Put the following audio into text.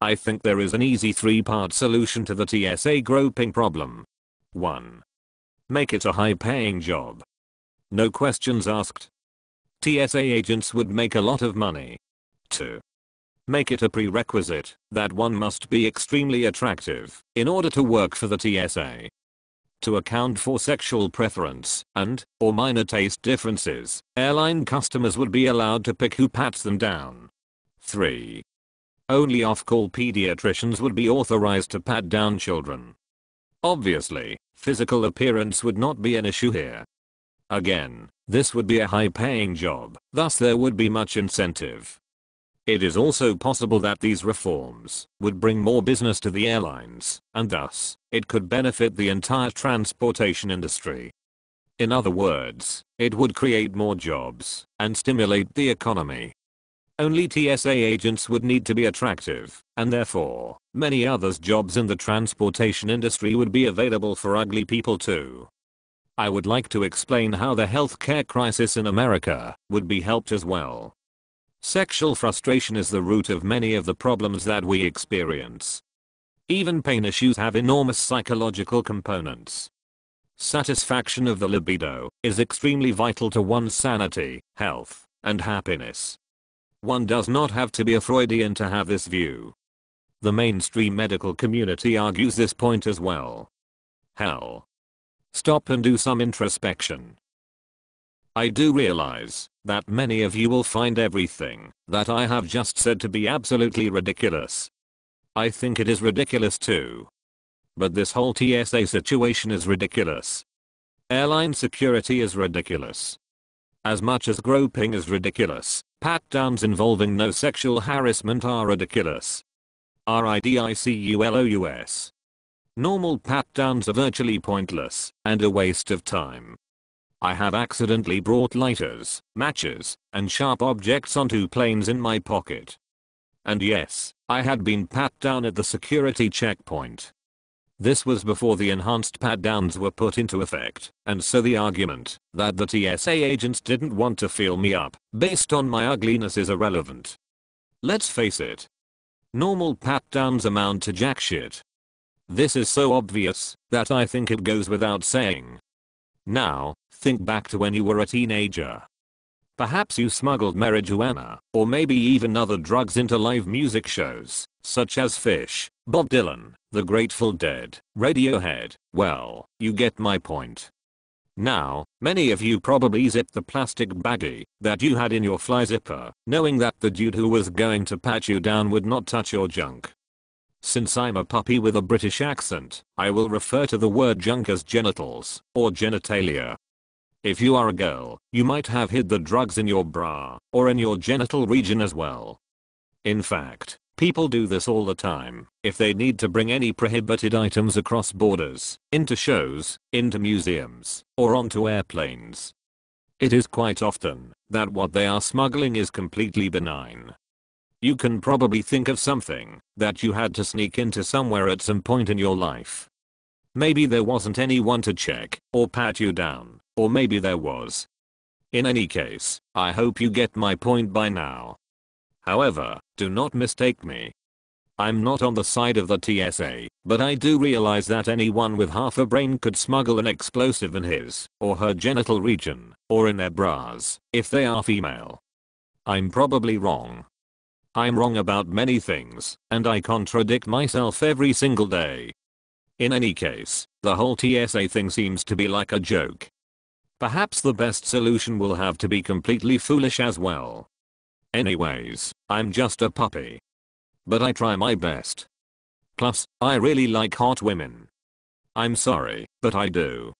I think there is an easy three-part solution to the TSA groping problem. 1. Make it a high-paying job. No questions asked. TSA agents would make a lot of money. 2. Make it a prerequisite that one must be extremely attractive in order to work for the TSA. To account for sexual preference and or minor taste differences, airline customers would be allowed to pick who pats them down. 3. Only off-call pediatricians would be authorized to pat down children. Obviously, physical appearance would not be an issue here. Again, this would be a high-paying job, thus there would be much incentive. It is also possible that these reforms would bring more business to the airlines, and thus, it could benefit the entire transportation industry. In other words, it would create more jobs and stimulate the economy. Only TSA agents would need to be attractive, and therefore, many others jobs in the transportation industry would be available for ugly people too. I would like to explain how the healthcare crisis in America would be helped as well. Sexual frustration is the root of many of the problems that we experience. Even pain issues have enormous psychological components. Satisfaction of the libido is extremely vital to one's sanity, health, and happiness. One does not have to be a Freudian to have this view. The mainstream medical community argues this point as well. Hell. Stop and do some introspection. I do realize that many of you will find everything that I have just said to be absolutely ridiculous. I think it is ridiculous too. But this whole TSA situation is ridiculous. Airline security is ridiculous. As much as groping is ridiculous. Pat-downs involving no sexual harassment are ridiculous. R-I-D-I-C-U-L-O-U-S. Normal pat-downs are virtually pointless and a waste of time. I have accidentally brought lighters, matches, and sharp objects onto planes in my pocket. And yes, I had been pat down at the security checkpoint. This was before the enhanced pat downs were put into effect, and so the argument that the TSA agents didn't want to feel me up based on my ugliness is irrelevant. Let's face it. Normal pat downs amount to jack shit. This is so obvious that I think it goes without saying. Now, think back to when you were a teenager. Perhaps you smuggled marijuana, or maybe even other drugs into live music shows, such as Fish, Bob Dylan, The Grateful Dead, Radiohead, well, you get my point. Now, many of you probably zipped the plastic baggie that you had in your fly zipper, knowing that the dude who was going to pat you down would not touch your junk. Since I'm a puppy with a British accent, I will refer to the word junk as genitals, or genitalia. If you are a girl, you might have hid the drugs in your bra, or in your genital region as well. In fact, People do this all the time. If they need to bring any prohibited items across borders, into shows, into museums, or onto airplanes. It is quite often that what they are smuggling is completely benign. You can probably think of something that you had to sneak into somewhere at some point in your life. Maybe there wasn't anyone to check or pat you down, or maybe there was. In any case, I hope you get my point by now. However, do not mistake me. I'm not on the side of the TSA, but I do realize that anyone with half a brain could smuggle an explosive in his or her genital region or in their bras if they are female. I'm probably wrong. I'm wrong about many things, and I contradict myself every single day. In any case, the whole TSA thing seems to be like a joke. Perhaps the best solution will have to be completely foolish as well. Anyways, I'm just a puppy. But I try my best. Plus, I really like hot women. I'm sorry, but I do.